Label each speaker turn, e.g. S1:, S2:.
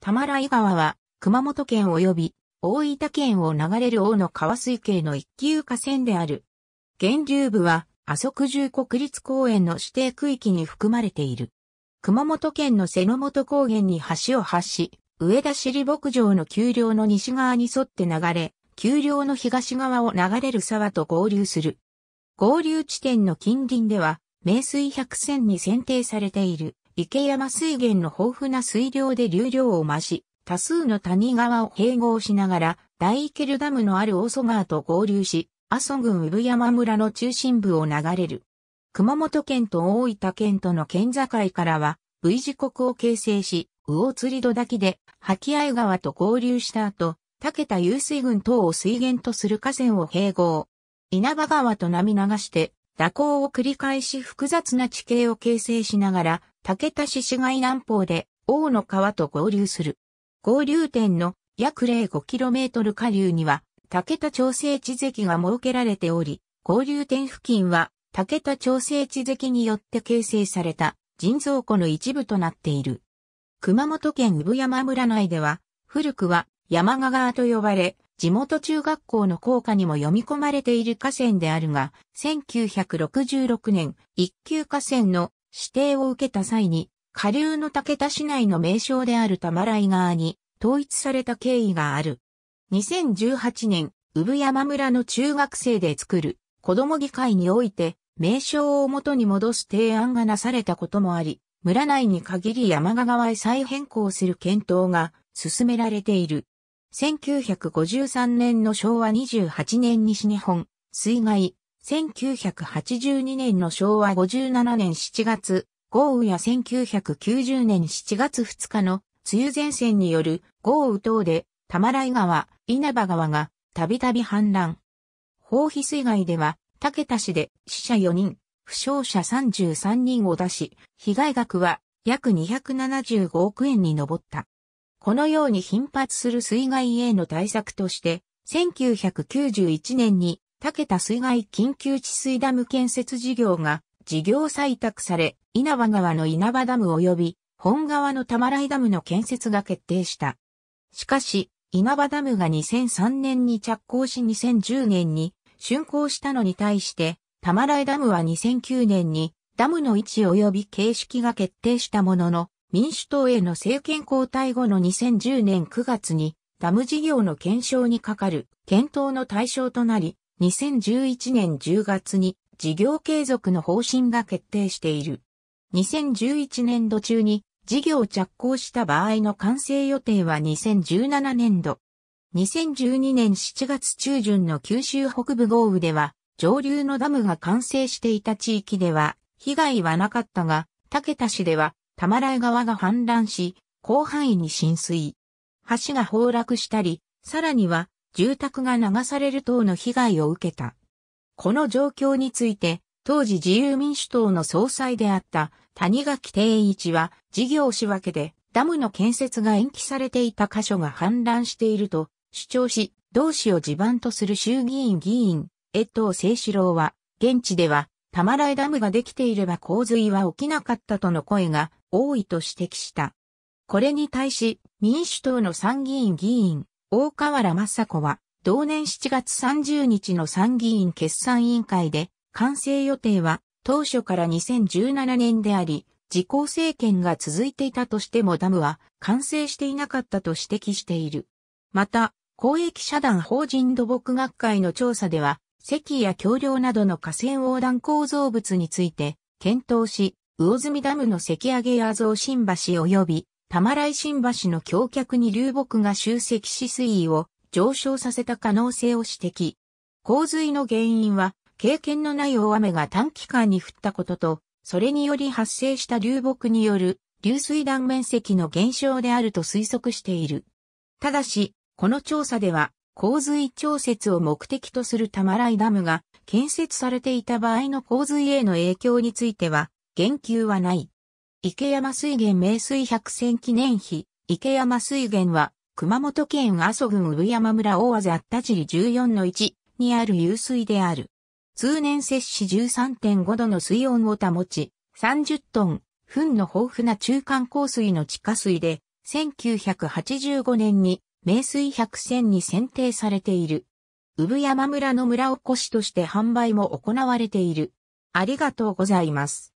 S1: 玉来川は、熊本県及び大分県を流れる大野川水系の一級河川である。源流部は、阿蘇九十国立公園の指定区域に含まれている。熊本県の瀬野本高原に橋を発し、上田尻牧場の丘陵の西側に沿って流れ、丘陵の東側を流れる沢と合流する。合流地点の近隣では、名水百選に選定されている。池山水源の豊富な水量で流量を増し、多数の谷川を併合しながら、大池ルダムのある大曽川と合流し、阿蘇郡産山村の中心部を流れる。熊本県と大分県との県境からは、V 字国を形成し、魚釣戸滝で、吐合川と合流した後、竹田湧水群等を水源とする河川を併合。稲葉川と波流して、蛇行を繰り返し複雑な地形を形成しながら、竹田市市街南方で、大野川と合流する。合流点の約 0.5km 下流には、竹田調整地跡が設けられており、合流点付近は、竹田調整地跡によって形成された人造湖の一部となっている。熊本県産山村内では、古くは山賀川と呼ばれ、地元中学校の校歌にも読み込まれている河川であるが、1966年、一級河川の指定を受けた際に、下流の竹田市内の名称である玉来川に統一された経緯がある。2018年、産山村の中学生で作る子供議会において、名称を元に戻す提案がなされたこともあり、村内に限り山川へ再変更する検討が進められている。1953年の昭和28年西日本、水害、1982年の昭和57年7月、豪雨や1990年7月2日の梅雨前線による豪雨等で、玉来川、稲葉川がたびたび氾濫。宝庇水害では、竹田市で死者4人、負傷者33人を出し、被害額は約275億円に上った。このように頻発する水害への対策として、1991年に、竹田水害緊急治水ダム建設事業が、事業採択され、稲葉川の稲葉ダム及び、本川の玉来ダムの建設が決定した。しかし、稲葉ダムが2003年に着工し2010年に竣工したのに対して、玉来ダムは2009年にダムの位置及び形式が決定したものの、民主党への政権交代後の2010年9月にダム事業の検証にかかる検討の対象となり、2011年10月に事業継続の方針が決定している。2011年度中に事業着工した場合の完成予定は2017年度。2012年7月中旬の九州北部豪雨では、上流のダムが完成していた地域では、被害はなかったが、竹田市では玉来川が氾濫し、広範囲に浸水。橋が崩落したり、さらには住宅が流される等の被害を受けた。この状況について、当時自由民主党の総裁であった谷垣定一は事業仕分けでダムの建設が延期されていた箇所が氾濫していると主張し、同志を地盤とする衆議院議員、江藤清志郎は、現地ではたまらいダムができていれば洪水は起きなかったとの声が多いと指摘した。これに対し、民主党の参議院議員、大河原雅子は、同年7月30日の参議院決算委員会で、完成予定は当初から2017年であり、自公政権が続いていたとしてもダムは完成していなかったと指摘している。また、公益社団法人土木学会の調査では、石や橋梁などの河川横断構造物について検討し、魚住ダムの石上げや造新橋及び玉来新橋の橋脚に流木が集積し水位を上昇させた可能性を指摘。洪水の原因は経験のない大雨が短期間に降ったことと、それにより発生した流木による流水断面積の減少であると推測している。ただし、この調査では洪水調節を目的とする玉来ダムが建設されていた場合の洪水への影響については、言及はない。池山水源名水百選記念碑、池山水源は、熊本県阿蘇郡産山村大和あったじ14の1にある湧水である。通年摂氏13.5度の水温を保ち、30トン、糞の豊富な中間降水の地下水で、1985年に名水百選に選定されている。産山村の村おこしとして販売も行われている。ありがとうございます。